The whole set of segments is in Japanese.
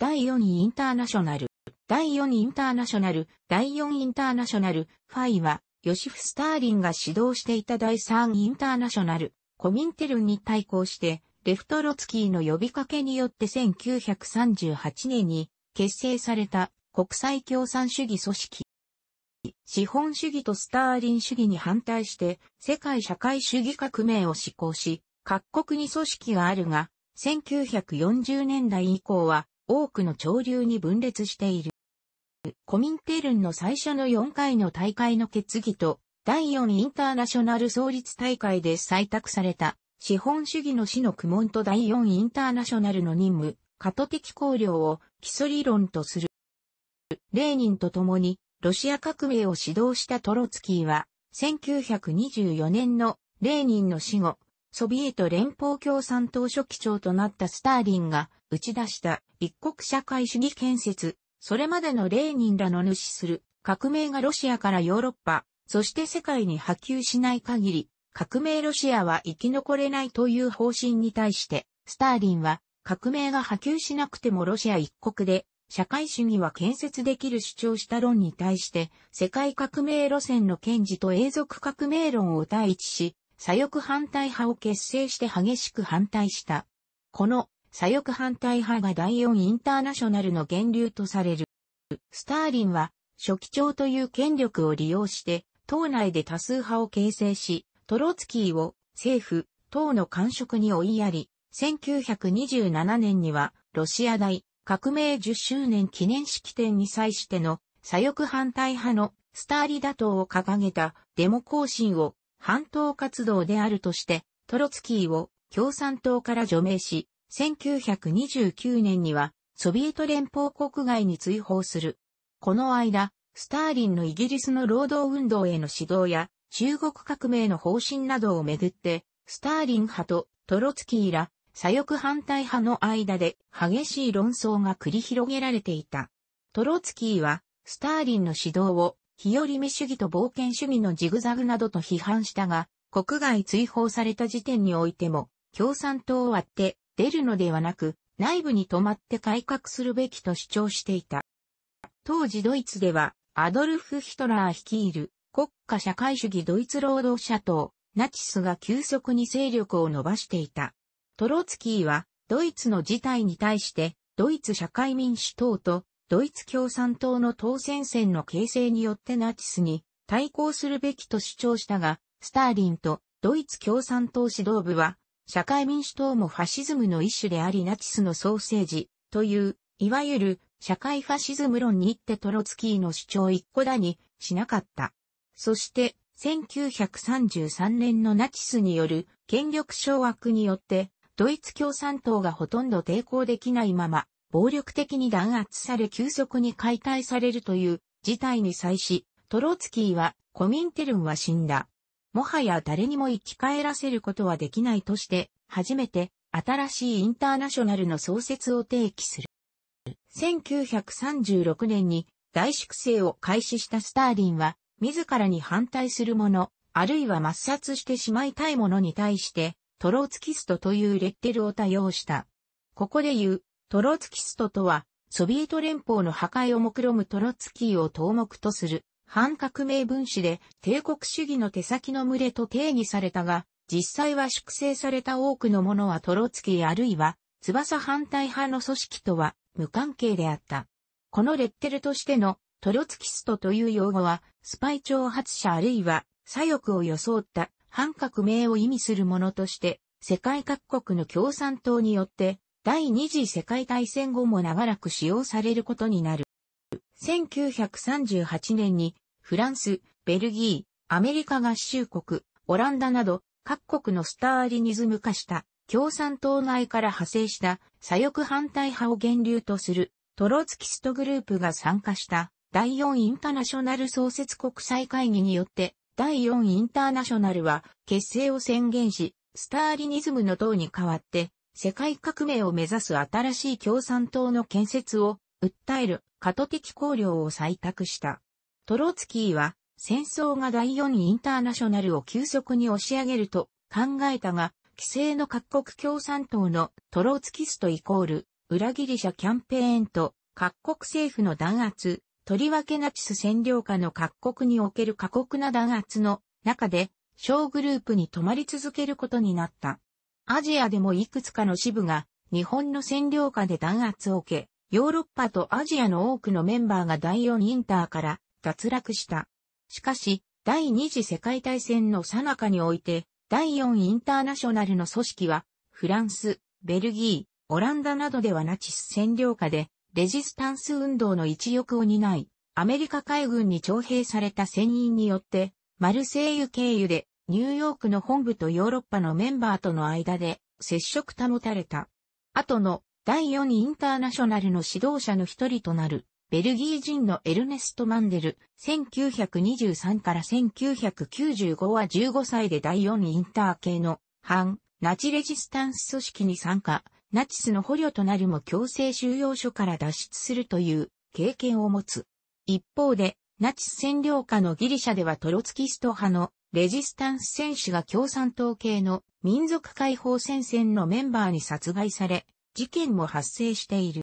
第4位インターナショナル、第4位インターナショナル、第4位インターナショナル、ファイは、ヨシフ・スターリンが指導していた第3インターナショナル、コミンテルンに対抗して、レフトロツキーの呼びかけによって1938年に結成された国際共産主義組織。資本主義とスターリン主義に反対して世界社会主義革命を施行し、各国に組織があるが、1940年代以降は多くの潮流に分裂している。コミンテルンの最初の4回の大会の決議と、第4インターナショナル創立大会で採択された、資本主義の死の苦悶と第4インターナショナルの任務、過渡的考慮を基礎理論とする。レーニンと共に、ロシア革命を指導したトロツキーは、1924年のレーニンの死後、ソビエト連邦共産党書記長となったスターリンが打ち出した一国社会主義建設、それまでのレーニンらの主する革命がロシアからヨーロッパ、そして世界に波及しない限り、革命ロシアは生き残れないという方針に対して、スターリンは革命が波及しなくてもロシア一国で社会主義は建設できる主張した論に対して、世界革命路線の堅持と永続革命論を対一し、左翼反対派を結成して激しく反対した。この左翼反対派が第四インターナショナルの源流とされる。スターリンは、初期長という権力を利用して、党内で多数派を形成し、トロツキーを政府、党の官職に追いやり、1927年には、ロシア大革命10周年記念式典に際しての左翼反対派のスターリ打倒を掲げたデモ行進を反党活動であるとして、トロツキーを共産党から除名し、1929年にはソビエト連邦国外に追放する。この間、スターリンのイギリスの労働運動への指導や中国革命の方針などをめぐって、スターリン派とトロツキーら左翼反対派の間で激しい論争が繰り広げられていた。トロツキーはスターリンの指導を日和見主義と冒険主義のジグザグなどと批判したが、国外追放された時点においても、共産党を割って出るのではなく、内部に止まって改革するべきと主張していた。当時ドイツでは、アドルフ・ヒトラー率いる国家社会主義ドイツ労働者党、ナチスが急速に勢力を伸ばしていた。トロツキーは、ドイツの事態に対して、ドイツ社会民主党とドイツ共産党の選戦の形成によってナチスに対抗するべきと主張したが、スターリンとドイツ共産党指導部は、社会民主党もファシズムの一種でありナチスの創生セという、いわゆる社会ファシズム論に行ってトロツキーの主張一個だにしなかった。そして、1933年のナチスによる権力掌握によって、ドイツ共産党がほとんど抵抗できないまま、暴力的に弾圧され急速に解体されるという事態に際し、トロツキーはコミンテルンは死んだ。もはや誰にも生き返らせることはできないとして、初めて新しいインターナショナルの創設を提起する。1936年に大粛清を開始したスターリンは、自らに反対する者、あるいは抹殺してしまいたい者に対して、トローツキストというレッテルを多用した。ここで言う、トロツキストとは、ソビエト連邦の破壊を目論むトロツキーを頭目とする、反革命分子で、帝国主義の手先の群れと定義されたが、実際は粛清された多くのものはトロツキーあるいは、翼反対派の組織とは無関係であった。このレッテルとしてのトロツキストという用語は、スパイ挑発者あるいは左翼を装った反革命を意味するものとして、世界各国の共産党によって第二次世界大戦後も長らく使用されることになる。1938年にフランス、ベルギー、アメリカ合衆国、オランダなど各国のスターリニズム化した共産党内から派生した左翼反対派を源流とするトロツキストグループが参加した第四インターナショナル創設国際会議によって第四インターナショナルは結成を宣言し、スターリニズムの党に代わって世界革命を目指す新しい共産党の建設を訴える過渡的考慮を採択した。トロツキーは戦争が第四インターナショナルを急速に押し上げると考えたが、規制の各国共産党のトロツキストイコール裏切り者キャンペーンと各国政府の弾圧、とりわけナチス占領下の各国における過酷な弾圧の中で小グループに泊まり続けることになった。アジアでもいくつかの支部が日本の占領下で弾圧を受け、ヨーロッパとアジアの多くのメンバーが第4インターから脱落した。しかし、第二次世界大戦の最中において、第4インターナショナルの組織は、フランス、ベルギー、オランダなどではナチス占領下で、レジスタンス運動の一翼を担い、アメリカ海軍に徴兵された船員によって、マルセイユ経由でニューヨークの本部とヨーロッパのメンバーとの間で接触保たれた。後の第4インターナショナルの指導者の一人となる、ベルギー人のエルネスト・マンデル、1923から1995は15歳で第4インター系の反ナチレジスタンス組織に参加、ナチスの捕虜となるも強制収容所から脱出するという経験を持つ。一方で、ナチス占領下のギリシャではトロツキスト派のレジスタンス戦士が共産党系の民族解放戦線のメンバーに殺害され、事件も発生している。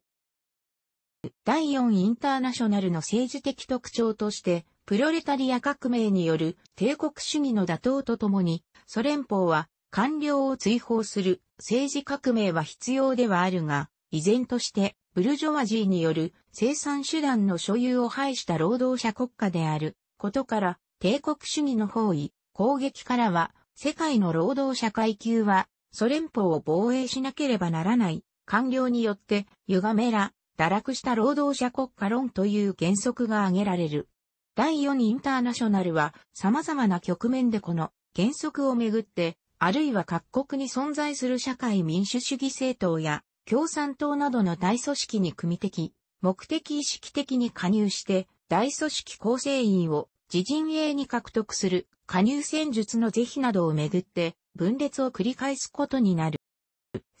第4インターナショナルの政治的特徴として、プロレタリア革命による帝国主義の打倒とともに、ソ連邦は官僚を追放する政治革命は必要ではあるが、依然としてブルジョワジーによる生産手段の所有を排した労働者国家であることから、帝国主義の包囲、攻撃からは、世界の労働者階級は、ソ連邦を防衛しなければならない、官僚によって、歪めら、堕落した労働者国家論という原則が挙げられる。第四インターナショナルは、様々な局面でこの原則をめぐって、あるいは各国に存在する社会民主主義政党や共産党などの大組織に組み的、目的意識的に加入して、大組織構成員を自陣営に獲得する加入戦術の是非などをめぐって分裂を繰り返すことになる。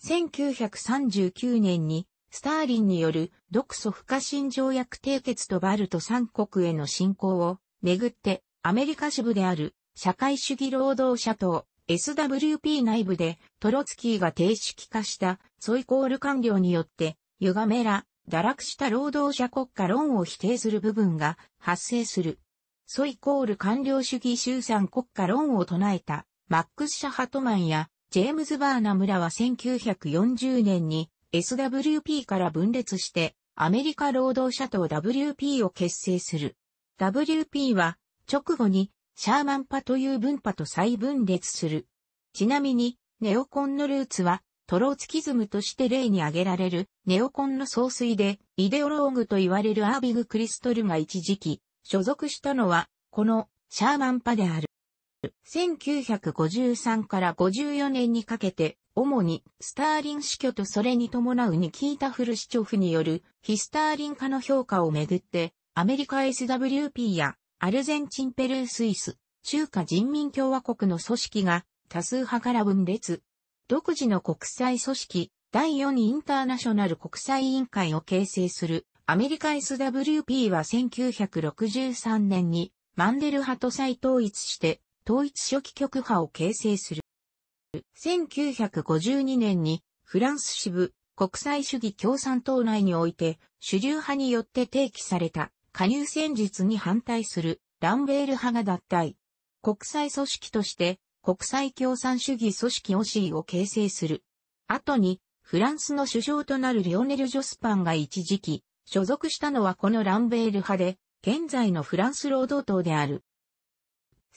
1939年にスターリンによる独ソ不可侵条約締結とバルト三国への侵攻をめぐってアメリカ支部である社会主義労働者党 SWP 内部でトロツキーが定式化したソイコール官僚によって歪めら、堕落した労働者国家論を否定する部分が発生する。ソイコール官僚主義集散国家論を唱えたマックス・シャハトマンやジェームズ・バーナムらは1940年に SWP から分裂してアメリカ労働者党 WP を結成する。WP は直後にシャーマン派という分派と再分裂する。ちなみに、ネオコンのルーツは、トローツキズムとして例に挙げられる、ネオコンの総帥で、イデオローグと言われるアービグ・クリストルが一時期、所属したのは、この、シャーマン派である。1953から54年にかけて、主にスターリン死去とそれに伴うニキータ・フルシチョフによる非スターリン化の評価をめぐって、アメリカ SWP やアルゼンチンペルースイス、中華人民共和国の組織が多数派から分裂。独自の国際組織、第4インターナショナル国際委員会を形成するアメリカ SWP は1963年にマンデル派と再統一して統一初期局派を形成する。1952年にフランス支部国際主義共産党内において主流派によって提起された加入戦術に反対するランベール派が脱退。国際組織として国際共産主義組織オシーを形成する。後にフランスの首相となるリオネル・ジョスパンが一時期所属したのはこのランベール派で、現在のフランス労働党である。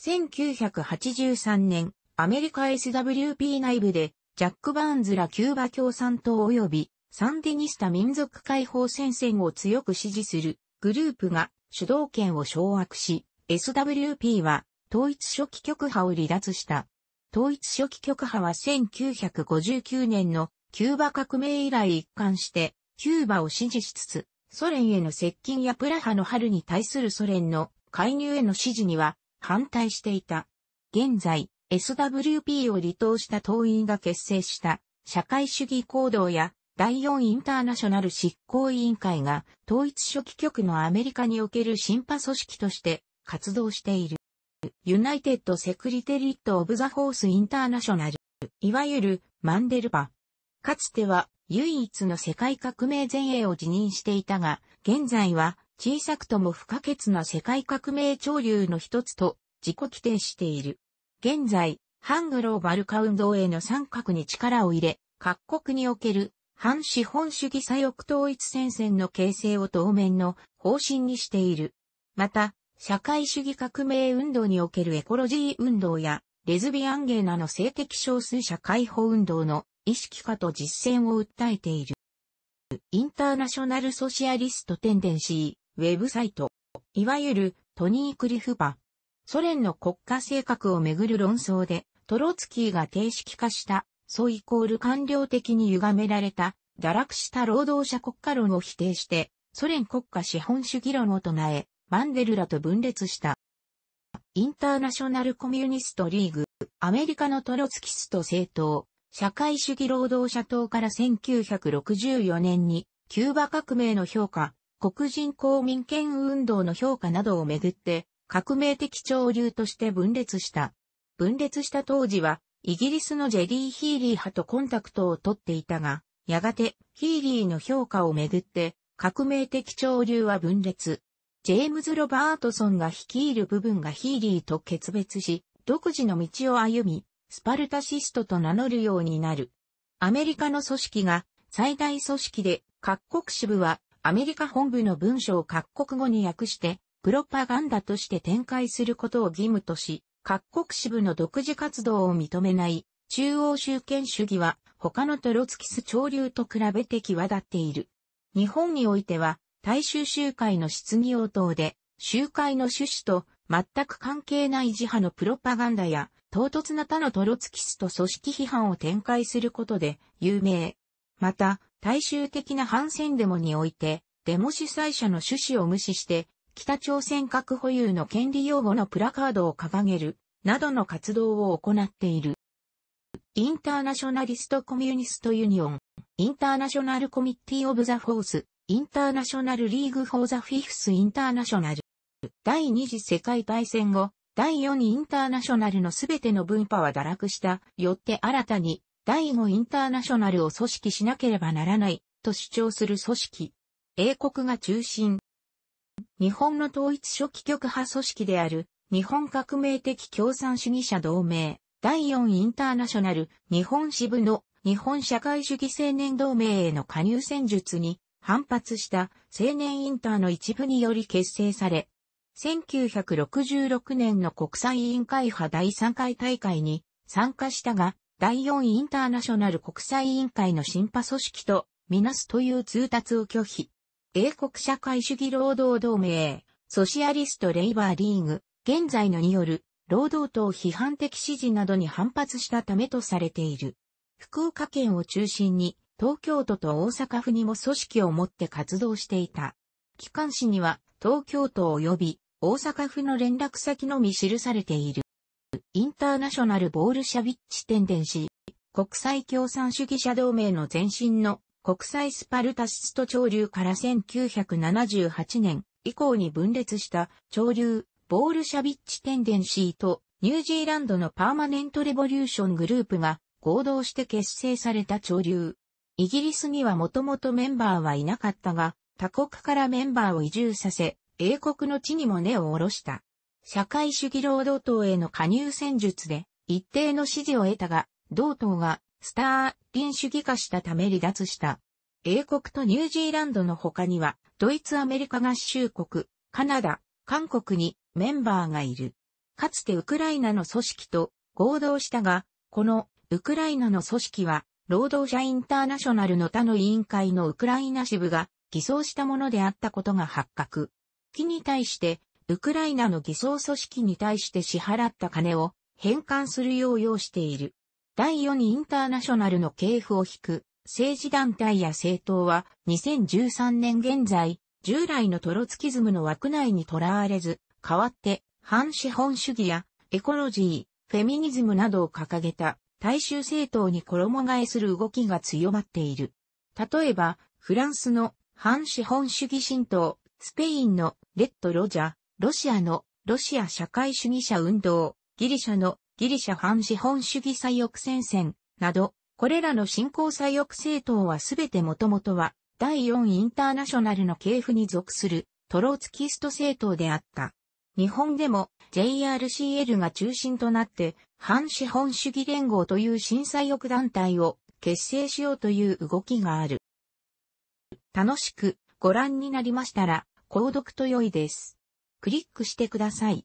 1983年、アメリカ SWP 内部で、ジャック・バーンズらキューバ共産党及びサンディニスタ民族解放戦線を強く支持するグループが主導権を掌握し、SWP は統一初期局派を離脱した。統一初期局派は1959年のキューバ革命以来一貫して、キューバを支持しつつ、ソ連への接近やプラハの春に対するソ連の介入への支持には反対していた。現在、SWP を離党した党員が結成した社会主義行動や第4インターナショナル執行委員会が統一書記局のアメリカにおける審判組織として活動している。ユナイテッド・セクリテリット・オブ・ザ・ォース・インターナショナル、いわゆるマンデルパ。かつては唯一の世界革命前衛を辞任していたが、現在は小さくとも不可欠な世界革命潮流の一つと自己規定している。現在、ハングローバルカ運動への参画に力を入れ、各国における反資本主義左翼統一戦線の形成を当面の方針にしている。また、社会主義革命運動におけるエコロジー運動や、レズビアンゲーなの性的少数者解放運動の意識化と実践を訴えている。インターナショナルソシアリストテンデンシー、ウェブサイト、いわゆるトニー・クリフパ。ソ連の国家性格をめぐる論争で、トロツキーが定式化したう、イコール官僚的に歪められた、堕落した労働者国家論を否定して、ソ連国家資本主義論を唱え、マンデルラと分裂した。インターナショナルコミュニストリーグ、アメリカのトロツキスト政党、社会主義労働者党から1964年に、キューバ革命の評価、黒人公民権運動の評価などをめぐって、革命的潮流として分裂した。分裂した当時は、イギリスのジェリー・ヒーリー派とコンタクトを取っていたが、やがてヒーリーの評価をめぐって革命的潮流は分裂。ジェームズ・ロバートソンが率いる部分がヒーリーと決別し、独自の道を歩み、スパルタシストと名乗るようになる。アメリカの組織が最大組織で各国支部はアメリカ本部の文書を各国語に訳してプロパガンダとして展開することを義務とし、各国支部の独自活動を認めない中央集権主義は他のトロツキス潮流と比べて際立っている。日本においては大衆集会の質疑応答で集会の趣旨と全く関係ない自派のプロパガンダや唐突な他のトロツキスと組織批判を展開することで有名。また、大衆的な反戦デモにおいて、デモ主催者の趣旨を無視して北朝鮮核保有の権利擁護のプラカードを掲げる、などの活動を行っている。インターナショナリストコミュニストユニオン、インターナショナルコミッティオブザフォース、インターナショナルリーグフォーザフィフスインターナショナル。第二次世界大戦後、第四インターナショナルのすべての分派は堕落した、よって新たに、第五インターナショナルを組織しなければならない、と主張する組織。英国が中心、日本の統一初期極派組織である、日本革命的共産主義者同盟、第4インターナショナル、日本支部の日本社会主義青年同盟への加入戦術に反発した青年インターの一部により結成され、1966年の国際委員会派第3回大会に参加したが、第4インターナショナル国際委員会の審判組織とみなすという通達を拒否。英国社会主義労働同盟、ソシアリスト・レイバー・リーグ、現在のによる、労働党批判的支持などに反発したためとされている。福岡県を中心に、東京都と大阪府にも組織を持って活動していた。機関誌には、東京都及び大阪府の連絡先のみ記されている。インターナショナルボールシャビッチテンデンシー、国際共産主義者同盟の前身の国際スパルタシスト潮流から1978年以降に分裂した潮流、ボールシャビッチテンデンシーとニュージーランドのパーマネントレボリューショングループが合同して結成された潮流。イギリスにはもともとメンバーはいなかったが、他国からメンバーを移住させ、英国の地にも根を下ろした。社会主義労働党への加入戦術で一定の支持を得たが、同党がスターリン主義化したため離脱した。英国とニュージーランドの他には、ドイツアメリカ合衆国、カナダ、韓国にメンバーがいる。かつてウクライナの組織と合同したが、このウクライナの組織は、労働者インターナショナルの他の委員会のウクライナ支部が偽装したものであったことが発覚。木に対して、ウクライナの偽装組織に対して支払った金を返還するよう要している。第4インターナショナルの系譜を引く政治団体や政党は2013年現在、従来のトロツキズムの枠内にとらわれず、代わって反資本主義やエコロジー、フェミニズムなどを掲げた大衆政党に衣替えする動きが強まっている。例えば、フランスの反資本主義新党、スペインのレッド・ロジャ、ロシアのロシア社会主義者運動、ギリシャのギリシャ反資本主義左翼戦線など、これらの新興左翼政党はすべてもともとは、第4インターナショナルの系譜に属するトローツキスト政党であった。日本でも JRCL が中心となって反資本主義連合という新左翼団体を結成しようという動きがある。楽しくご覧になりましたら、購読と良いです。クリックしてください。